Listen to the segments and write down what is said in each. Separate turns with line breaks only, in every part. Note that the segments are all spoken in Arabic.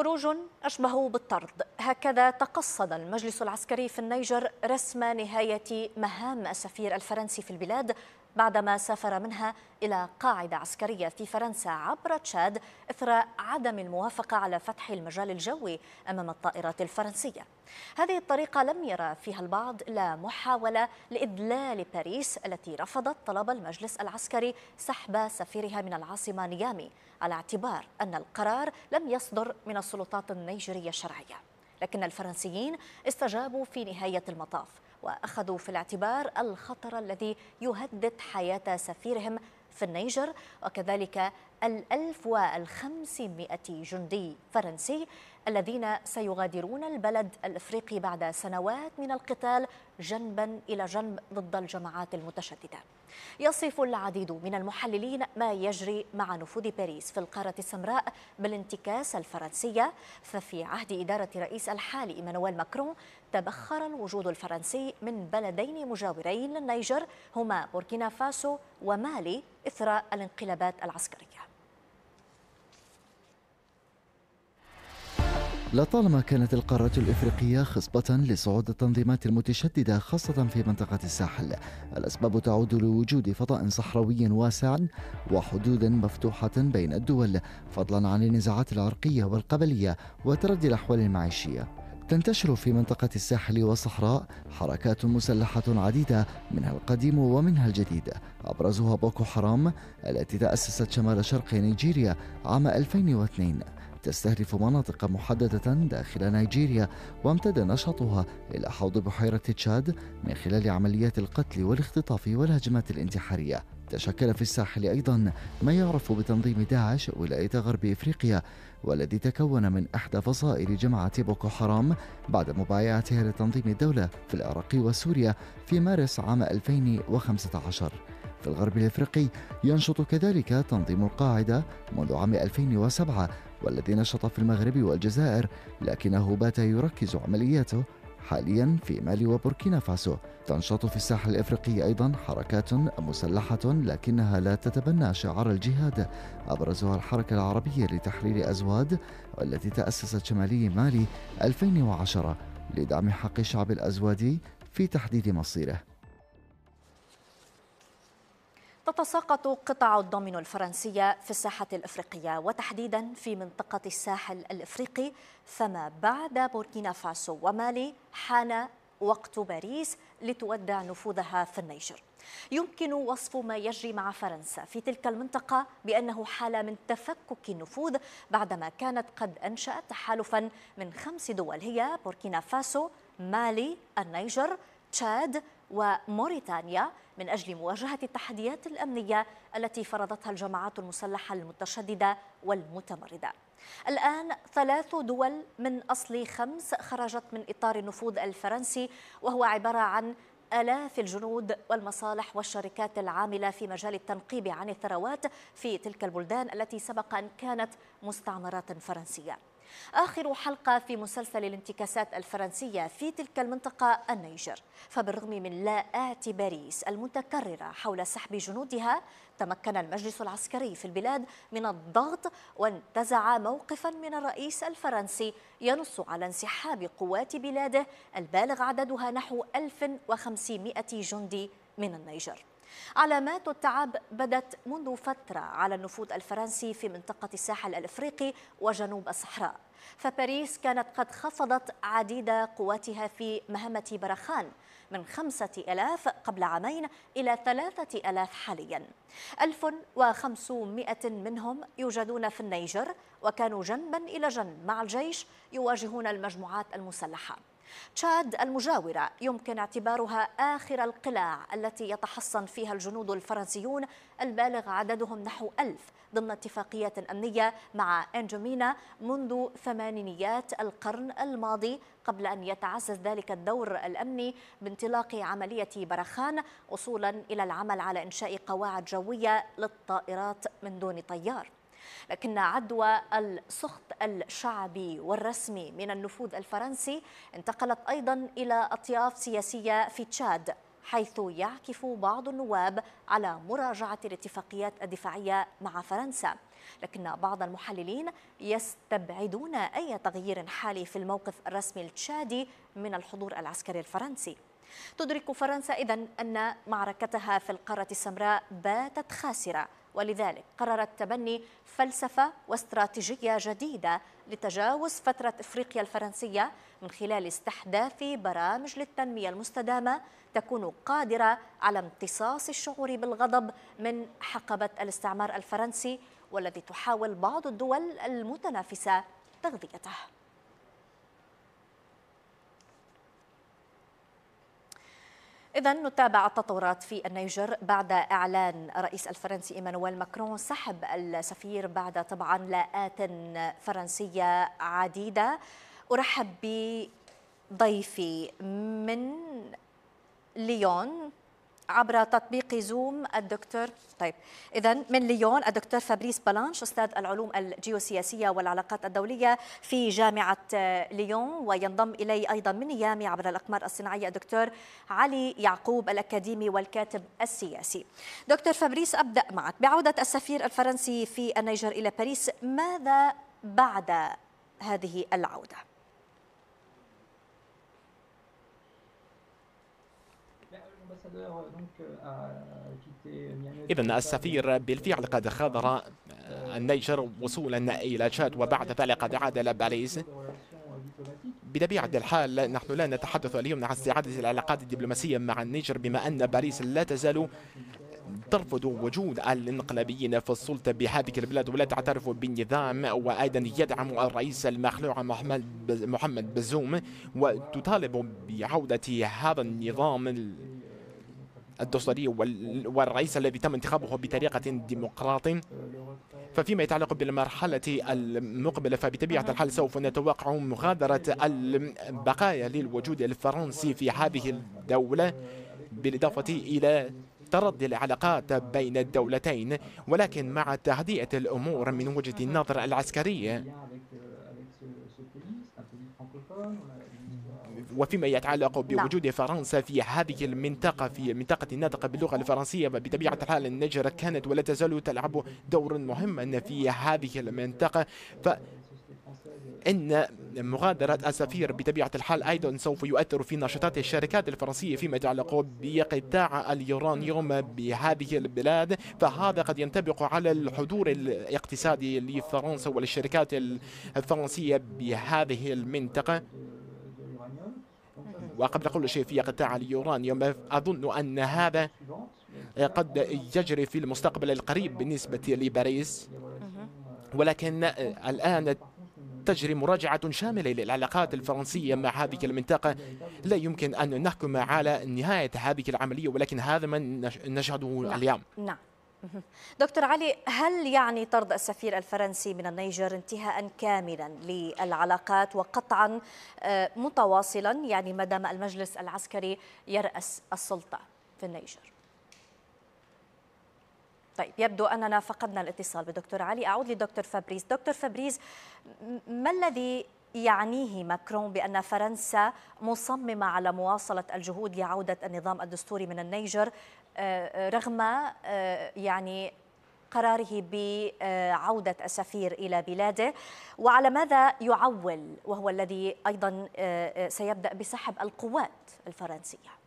خروج أشبه بالطرد هكذا تقصد المجلس العسكري في النيجر رسم نهاية مهام السفير الفرنسي في البلاد بعدما سافر منها إلى قاعدة عسكرية في فرنسا عبر تشاد إثر عدم الموافقة على فتح المجال الجوي أمام الطائرات الفرنسية هذه الطريقة لم يرى فيها البعض إلا محاولة لإدلال باريس التي رفضت طلب المجلس العسكري سحب سفيرها من العاصمة نيامي على اعتبار أن القرار لم يصدر من السلطات النيجيرية الشرعية لكن الفرنسيين استجابوا في نهاية المطاف وأخذوا في الاعتبار الخطر الذي يهدد حياة سفيرهم في النيجر وكذلك الألف والخمسمائة جندي فرنسي الذين سيغادرون البلد الإفريقي بعد سنوات من القتال جنبا إلى جنب ضد الجماعات المتشددة يصف العديد من المحللين ما يجري مع نفوذ باريس في القارة السمراء بالانتكاسة الفرنسية ففي عهد إدارة رئيس الحالي إيمانويل ماكرون تبخر الوجود الفرنسي من بلدين مجاورين للنيجر هما بوركينا فاسو ومالي إثر الانقلابات العسكرية
لطالما كانت القارة الإفريقية خصبة لصعود التنظيمات المتشددة خاصة في منطقة الساحل الأسباب تعود لوجود فضاء صحراوي واسع وحدود مفتوحة بين الدول فضلا عن النزاعات العرقية والقبلية وتردي الأحوال المعيشية تنتشر في منطقة الساحل والصحراء حركات مسلحة عديدة منها القديم ومنها الجديد أبرزها بوكو حرام التي تأسست شمال شرق نيجيريا عام 2002 تستهدف مناطق محددة داخل نيجيريا وامتد نشاطها إلى حوض بحيرة تشاد من خلال عمليات القتل والاختطاف والهجمات الانتحارية تشكل في الساحل أيضا ما يعرف بتنظيم داعش ولاية غرب إفريقيا والذي تكون من إحدى فصائل جماعة بوكو حرام بعد مبايعتها لتنظيم الدولة في العراق وسوريا في مارس عام 2015 في الغرب الافريقي ينشط كذلك تنظيم القاعده منذ عام 2007 والذي نشط في المغرب والجزائر لكنه بات يركز عملياته حاليا في مالي وبوركينا فاسو تنشط في الساحل الافريقي ايضا حركات مسلحه لكنها لا تتبنى شعار الجهاد ابرزها الحركه العربيه لتحرير ازواد والتي تاسست شمالي مالي 2010 لدعم حق الشعب الازوادي في تحديد مصيره
تتساقط قطع الدومينو الفرنسية في الساحة الإفريقية وتحديدا في منطقة الساحل الإفريقي فما بعد بوركينا فاسو ومالي حان وقت باريس لتودع نفوذها في النيجر يمكن وصف ما يجري مع فرنسا في تلك المنطقة بأنه حالة من تفكك النفوذ بعدما كانت قد أنشأت تحالفا من خمس دول هي بوركينا فاسو مالي النيجر تشاد وموريتانيا من أجل مواجهة التحديات الأمنية التي فرضتها الجماعات المسلحة المتشددة والمتمردة الآن ثلاث دول من أصل خمس خرجت من إطار النفوذ الفرنسي وهو عبارة عن آلاف الجنود والمصالح والشركات العاملة في مجال التنقيب عن الثروات في تلك البلدان التي سبق أن كانت مستعمرات فرنسية آخر حلقة في مسلسل الانتكاسات الفرنسية في تلك المنطقة النيجر فبالرغم من لاءات باريس المتكررة حول سحب جنودها تمكن المجلس العسكري في البلاد من الضغط وانتزع موقفا من الرئيس الفرنسي ينص على انسحاب قوات بلاده البالغ عددها نحو 1500 جندي من النيجر علامات التعب بدت منذ فترة على النفوذ الفرنسي في منطقة الساحل الإفريقي وجنوب الصحراء فباريس كانت قد خفضت عديد قواتها في مهمة برخان من خمسة ألاف قبل عامين إلى ثلاثة ألاف حاليا ألف وخمسمائة منهم يوجدون في النيجر وكانوا جنبا إلى جنب مع الجيش يواجهون المجموعات المسلحة تشاد المجاورة يمكن اعتبارها آخر القلاع التي يتحصن فيها الجنود الفرنسيون البالغ عددهم نحو ألف ضمن اتفاقية أمنية مع أنجمينا منذ ثمانينيات القرن الماضي قبل أن يتعزز ذلك الدور الأمني بانطلاق عملية برخان وصولا إلى العمل على إنشاء قواعد جوية للطائرات من دون طيار لكن عدوى السخط الشعبي والرسمي من النفوذ الفرنسي انتقلت أيضا إلى أطياف سياسية في تشاد حيث يعكف بعض النواب على مراجعة الاتفاقيات الدفاعية مع فرنسا لكن بعض المحللين يستبعدون أي تغيير حالي في الموقف الرسمي التشادي من الحضور العسكري الفرنسي تدرك فرنسا إذا أن معركتها في القارة السمراء باتت خاسرة ولذلك قررت تبني فلسفة واستراتيجية جديدة لتجاوز فترة إفريقيا الفرنسية من خلال استحداث برامج للتنمية المستدامة تكون قادرة على امتصاص الشعور بالغضب من حقبة الاستعمار الفرنسي والذي تحاول بعض الدول المتنافسة تغذيته إذا نتابع التطورات في النيجر بعد إعلان الرئيس الفرنسي إيمانويل ماكرون سحب السفير بعد طبعا لاءات فرنسية عديدة أرحب بضيفي من ليون عبر تطبيق زوم الدكتور طيب اذا من ليون الدكتور فابريس بلانش استاذ العلوم الجيوسياسيه والعلاقات الدوليه في جامعه آه، ليون وينضم الي ايضا من نيامي عبر الاقمار الصناعيه الدكتور علي يعقوب الاكاديمي والكاتب السياسي دكتور فابريس ابدا معك بعوده السفير الفرنسي في النيجر الى باريس ماذا بعد هذه العوده إذا السفير
بالفعل قد خضر آه، النيجر وصولا إلى تشاد وبعد ذلك قد عاد إلى باريس بطبيعة الحال نحن لا نتحدث اليوم عن استعادة العلاقات الدبلوماسية مع النيجر بما أن باريس لا تزال ترفض وجود الانقلابيين في السلطة بهذه البلاد ولا تعترف بالنظام وأيضا يدعم الرئيس المخلوع محمد بزوم وتطالب بعودة هذا النظام الدستوري والرئيس الذي تم انتخابه بطريقة ديمقراط ففيما يتعلق بالمرحلة المقبلة فبطبيعة الحال سوف نتوقع مغادرة البقايا للوجود الفرنسي في هذه الدولة بالإضافة إلى تردي العلاقات بين الدولتين ولكن مع تهدئة الأمور من وجهة النظر العسكرية وفيما يتعلق نعم. بوجود فرنسا في هذه المنطقة في منطقة الناطقة باللغة الفرنسية وبطبيعة الحال النجرة كانت ولا تزال تلعب دورا مهما في هذه المنطقة ف ان مغادره السفير بطبيعه الحال ايضا سوف يؤثر في نشاطات الشركات الفرنسيه فيما يتعلق بقطاع اليورانيوم بهذه البلاد فهذا قد ينطبق على الحضور الاقتصادي لفرنسا وللشركات الفرنسيه بهذه المنطقه وقبل كل شيء في قطاع اليورانيوم أظن أن هذا قد يجري في المستقبل القريب بالنسبة لباريس ولكن الآن تجري مراجعة شاملة للعلاقات الفرنسية مع هذه المنطقة لا يمكن أن نحكم على نهاية هذه العملية ولكن هذا ما نشهده اليوم
نعم دكتور علي هل يعني طرد السفير الفرنسي من النيجر انتهاء كاملا للعلاقات وقطعا آه، متواصلا يعني ما دام المجلس العسكري يرأس السلطة في النيجر طيب يبدو أننا فقدنا الاتصال بدكتور علي أعود لدكتور فابريز دكتور فابريز ما الذي يعنيه ماكرون بأن فرنسا مصممة على مواصلة الجهود لعودة النظام الدستوري من النيجر آه، رغم آه، يعني قراره بعودة السفير إلى بلاده وعلى ماذا يعول وهو الذي أيضا آه، سيبدأ بسحب القوات الفرنسية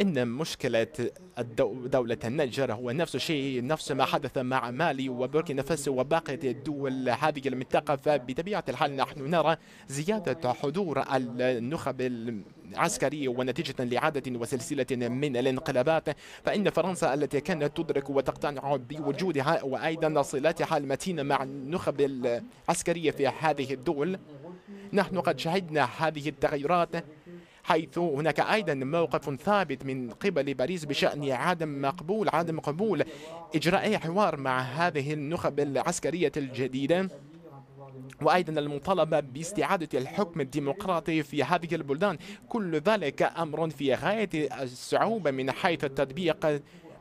إن مشكلة دولة النيجر هو نفس الشيء نفس ما حدث مع مالي وبوركينا فاسو وباقي الدول هذه المنطقة فبطبيعة الحال نحن نرى زيادة حضور النخب عسكري ونتيجة لعادة وسلسلة من الانقلابات فإن فرنسا التي كانت تدرك وتقتنع بوجودها وأيضا صلاتها المتينة مع النخب العسكرية في هذه الدول نحن قد شهدنا هذه التغيرات حيث هناك أيضا موقف ثابت من قبل باريس بشأن عدم مقبول عدم قبول إجراء حوار مع هذه النخب العسكرية الجديدة وأيضا المطالبة باستعادة الحكم الديمقراطي في هذه البلدان كل ذلك أمر في غاية الصعوبة من حيث التطبيق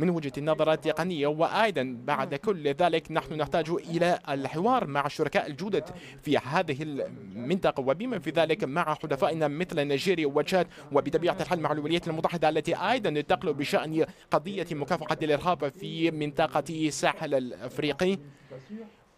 من وجهة النظر التقنية وأيضا بعد كل ذلك نحن نحتاج إلى الحوار مع الشركاء الجدد في هذه المنطقة وبما في ذلك مع حلفائنا مثل نيجيريا وتشاد وبطبيعة الحال مع الولايات المتحدة التي أيضا تقلب بشأن قضية مكافحة الإرهاب في منطقة الساحل الأفريقي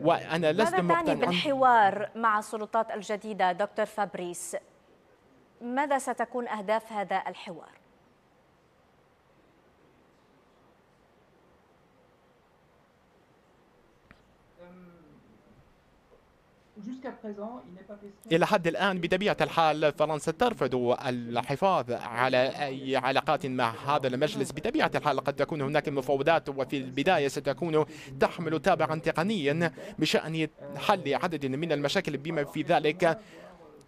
وأنا لست ماذا تعني
بالحوار مع السلطات الجديدة دكتور فابريس؟ ماذا ستكون أهداف هذا
الحوار؟ إلى حد الآن بطبيعة الحال فرنسا ترفض الحفاظ على أي علاقات مع هذا المجلس بطبيعة الحال قد تكون هناك مفاوضات وفي البداية ستكون تحمل تابعا تقنيا بشأن حل عدد من المشاكل بما في ذلك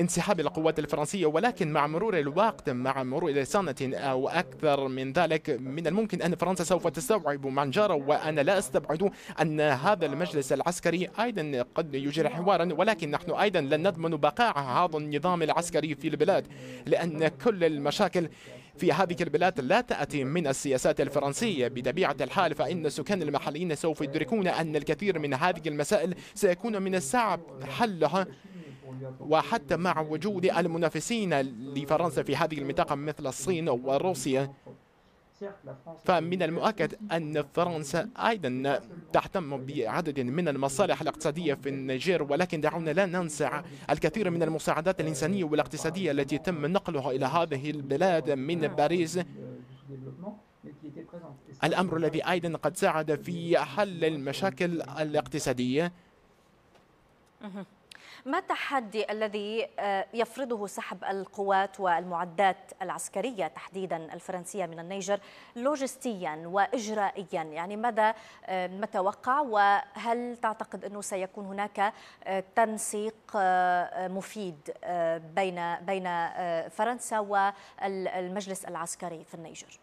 انسحاب القوات الفرنسية ولكن مع مرور الوقت مع مرور سنة أو أكثر من ذلك من الممكن أن فرنسا سوف تستوعب ما جرى وأنا لا أستبعد أن هذا المجلس العسكري أيضا قد يجري حوارا ولكن نحن أيضا لن نضمن بقاء هذا النظام العسكري في البلاد لأن كل المشاكل في هذه البلاد لا تأتي من السياسات الفرنسية بطبيعة الحال فإن السكان المحليين سوف يدركون أن الكثير من هذه المسائل سيكون من الصعب حلها وحتى مع وجود المنافسين لفرنسا في هذه المنطقة مثل الصين وروسيا فمن المؤكد أن فرنسا أيضا تهتم بعدد من المصالح الاقتصادية في النيجر ولكن دعونا لا ننسى الكثير من المساعدات الإنسانية والاقتصادية التي تم نقلها إلى هذه البلاد من باريس الأمر الذي أيضا قد ساعد في حل المشاكل الاقتصادية
ما التحدي الذي آه، يفرضه سحب القوات والمعدات العسكرية تحديدا الفرنسية من النيجر لوجستيا وإجرائيا يعني ماذا آه، متوقع وهل تعتقد أنه سيكون هناك آه، تنسيق مفيد بين بين فرنسا والمجلس العسكري في النيجر؟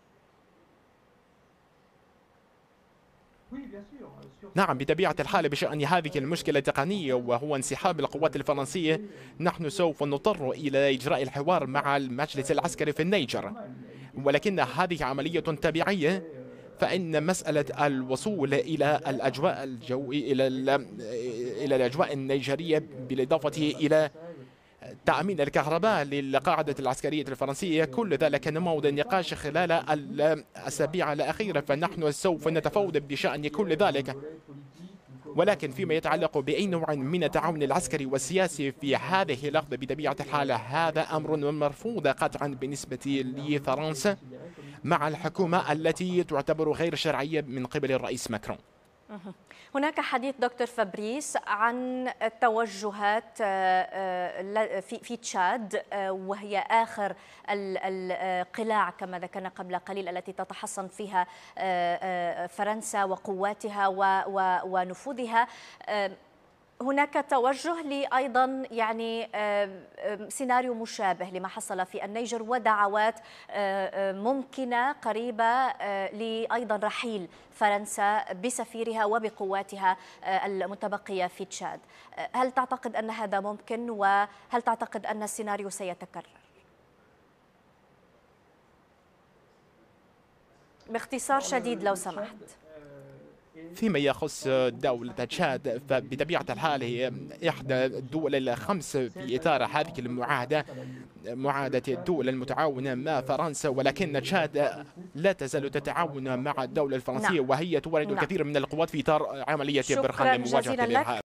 Oui,
bien sûr.
نعم بطبيعة الحال بشأن هذه المشكلة التقنية وهو انسحاب القوات الفرنسية نحن سوف نضطر إلى إجراء الحوار مع المجلس العسكري في النيجر ولكن هذه عملية طبيعية فإن مسألة الوصول إلى الأجواء الجوي إلى إلى الأجواء النيجرية بالإضافة إلى تأمين الكهرباء للقاعدة العسكرية الفرنسية كل ذلك نموذ النقاش خلال الأسابيع الأخيرة فنحن سوف نتفاوض بشأن كل ذلك ولكن فيما يتعلق بأي نوع من التعاون العسكري والسياسي في هذه اللحظة بطبيعة الحال هذا أمر مرفوض قطعا بالنسبة لفرنسا مع الحكومة التي تعتبر غير شرعية من قبل الرئيس ماكرون
هناك حديث دكتور فابريس عن التوجهات آه، آه، في تشاد آه، وهي آخر القلاع كما ذكرنا قبل قليل التي تتحصن فيها فرنسا وقواتها ونفوذها هناك توجه لأيضا يعني آه، سيناريو مشابه لما حصل في النيجر ودعوات آه، ممكنة قريبة آه، لأيضا رحيل فرنسا بسفيرها وبقواتها المتبقية في تشاد هل تعتقد أن هذا ممكن وهل تعتقد أن السيناريو سيتكرر؟ باختصار شديد لو سمحت
فيما يخص دولة تشاد فبطبيعة الحال هي إحدى الدول الخمس في إطار هذه المعاهدة معاهدة الدول المتعاونة مع فرنسا ولكن تشاد لا تزال تتعاون مع الدولة الفرنسية نعم. وهي تورد نعم. الكثير من القوات في إطار عملية برخان لمواجهة الإرهاب